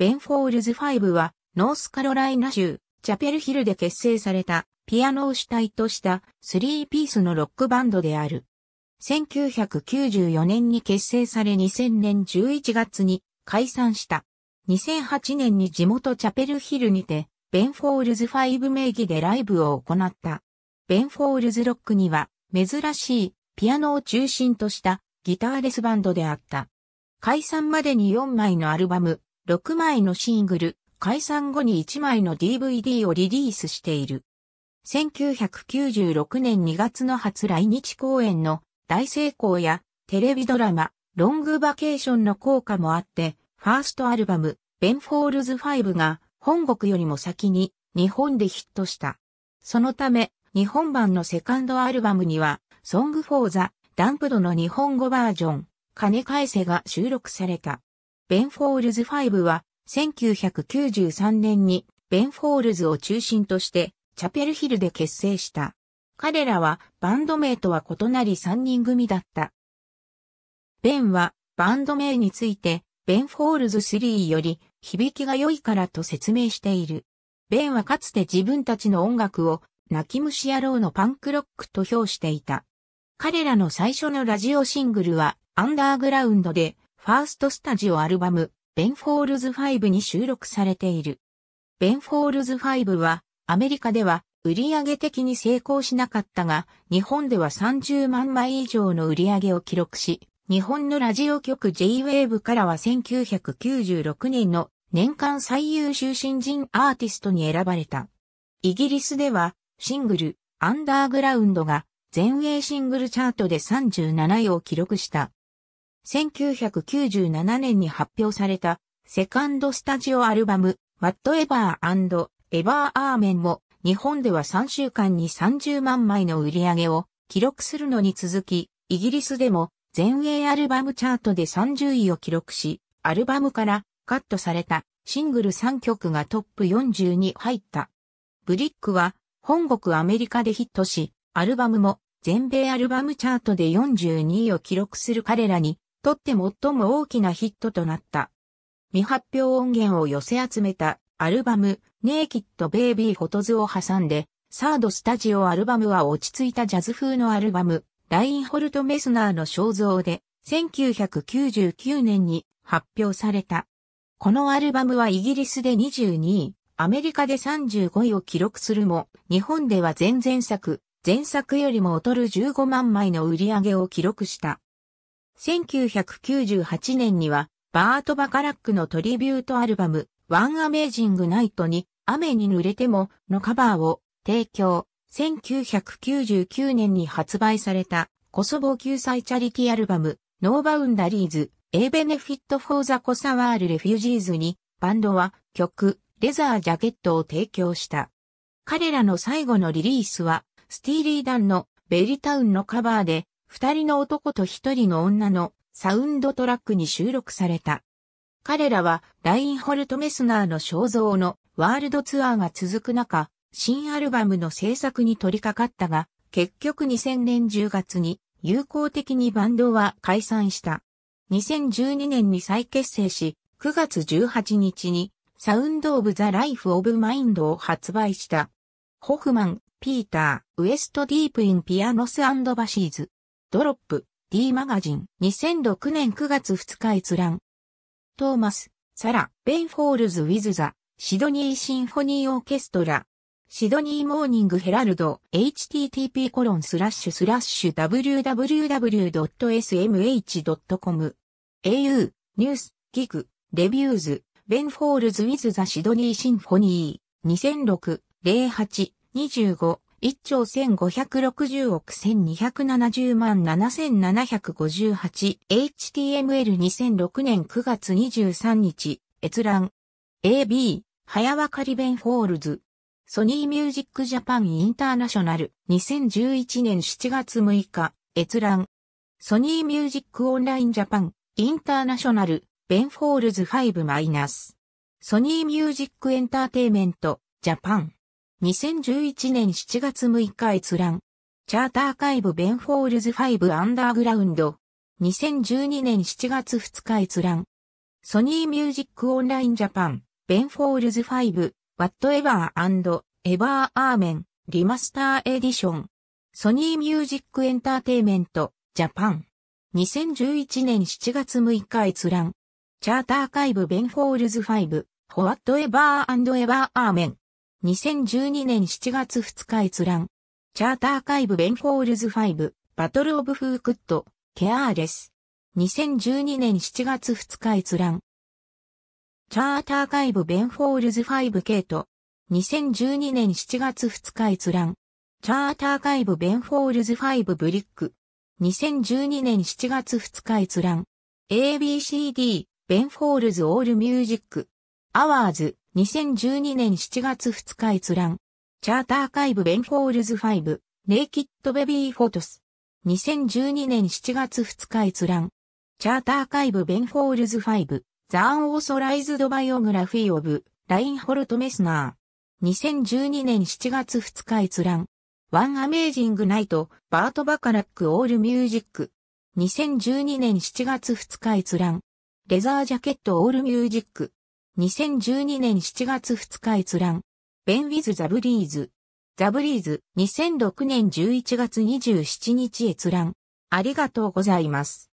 ベンフォールズ5は、ノースカロライナ州、チャペルヒルで結成された、ピアノを主体とした、スリーピースのロックバンドである。1994年に結成され2000年11月に解散した。2008年に地元チャペルヒルにて、ベンフォールズ5名義でライブを行った。ベンフォールズロックには、珍しい、ピアノを中心とした、ギターレスバンドであった。解散までに4枚のアルバム、6枚のシングル、解散後に1枚の DVD をリリースしている。1996年2月の初来日公演の大成功やテレビドラマ、ロングバケーションの効果もあって、ファーストアルバム、ベンフォールズ5が本国よりも先に日本でヒットした。そのため、日本版のセカンドアルバムには、ソングフォーザ・ダンプドの日本語バージョン、金返せが収録された。ベンフォールズ5は、1993年にベンフォールズを中心として、チャペルヒルで結成した。彼らはバンド名とは異なり3人組だった。ベンはバンド名について、ベンフォールズ3より響きが良いからと説明している。ベンはかつて自分たちの音楽を泣き虫野郎のパンクロックと評していた。彼らの最初のラジオシングルはアンダーグラウンドでファーストスタジオアルバム、ベンフォールズ5に収録されている。ベンフォールズ5は、アメリカでは売上的に成功しなかったが、日本では30万枚以上の売り上げを記録し、日本のラジオ局 J-Wave からは1996年の年間最優秀新人アーティストに選ばれた。イギリスではシングル、アンダーグラウンドが全英シングルチャートで37位を記録した。1997年に発表されたセカンドスタジオアルバム Whatever and Ever Amen も日本では3週間に30万枚の売り上げを記録するのに続き、イギリスでも全英アルバムチャートで30位を記録し、アルバムからカットされたシングル3曲がトップ40に入った。ブリックは本国アメリカでヒットし、アルバムも全米アルバムチャートで42位を記録する彼らにとって最も大きなヒットとなった。未発表音源を寄せ集めたアルバム、ネイキッド・ベイビー・フォトズを挟んで、サードスタジオアルバムは落ち着いたジャズ風のアルバム、ラインホルト・メスナーの肖像で、1999年に発表された。このアルバムはイギリスで22位、アメリカで35位を記録するも、日本では前々作、前作よりも劣る15万枚の売り上げを記録した。1998年には、バート・バカラックのトリビュートアルバム、ワン・アメージング・ナイトに、雨に濡れてものカバーを提供。1999年に発売された、コソボ救済チャリティアルバム、ノーバウンダリーズ、A Benefit for the c o s a World Refugees に、バンドは曲、レザージャケットを提供した。彼らの最後のリリースは、スティーリー・ダンのベリタウンのカバーで、二人の男と一人の女のサウンドトラックに収録された。彼らはラインホルト・メスナーの肖像のワールドツアーが続く中、新アルバムの制作に取り掛かったが、結局2000年10月に友好的にバンドは解散した。2012年に再結成し、9月18日にサウンド・オブ・ザ・ライフ・オブ・マインドを発売した。ホフマン、ピーター、ウエスト・ディープ・イン・ピアノス・バシーズ。ドロップ、D マガジン、2006年9月2日閲覧。トーマス、サラ、ベンフォールズ・ウィズ・ザ、シドニー・シンフォニー・オーケストラ、シドニー・モーニング・ヘラルド、http コロンスラッシュスラッシュ www.smh.com、au、ニュース、ギグ、レビューズ、ベンフォールズ・ウィズ・ザ・シドニー・シンフォニー、2006、08、25、1兆1560億1270万 7758HTML2006 年9月23日、閲覧。AB、早わかりベンフォールズ。ソニーミュージックジャパンインターナショナル2011年7月6日、閲覧。ソニーミュージックオンラインジャパンインターナショナルベンフォールズ 5- ソニーミュージックエンターテイメントジャパン2011年7月6日閲覧。チャーターカイブベンフォールズ5アンダーグラウンド。2012年7月2日閲覧。ソニーミュージックオンラインジャパン、ベンフォールズ5、Whatever and Ever Amen リマスターエディション。ソニーミュージックエンターテイメント、ジャパン。2011年7月6日閲覧。チャーターカイブベンフォールズ5、Whatever and Ever Amen 2012年7月2日閲覧。チャーターアカイブベンフォールズ5、バトルオブフークッド、ケアーレス。2012年7月2日閲覧。チャーターアカイブベンフォールズ5ケート。2012年7月2日閲覧。チャーターアカイブベンフォールズ5ブリック。2012年7月2日閲覧。ABCD、ベンフォールズオールミュージック。アワーズ。2012年7月2日閲覧。チャーターカイブベンフォールズ5、ネイキッドベビーフォトス。2012年7月2日閲覧。チャーターカイブベンフォールズ5、ザ・ーンオーソライズドバイオグラフィー・オブ、ラインホルト・メスナー。2012年7月2日閲覧。ワン・アメージング・ナイト、バート・バカラック・オール・ミュージック。2012年7月2日閲覧。レザージャケット・オール・ミュージック。2012年7月2日閲覧。ベン・ウィズ・ザ・ブリーズ。ザ・ブリーズ、2006年11月27日閲覧。ありがとうございます。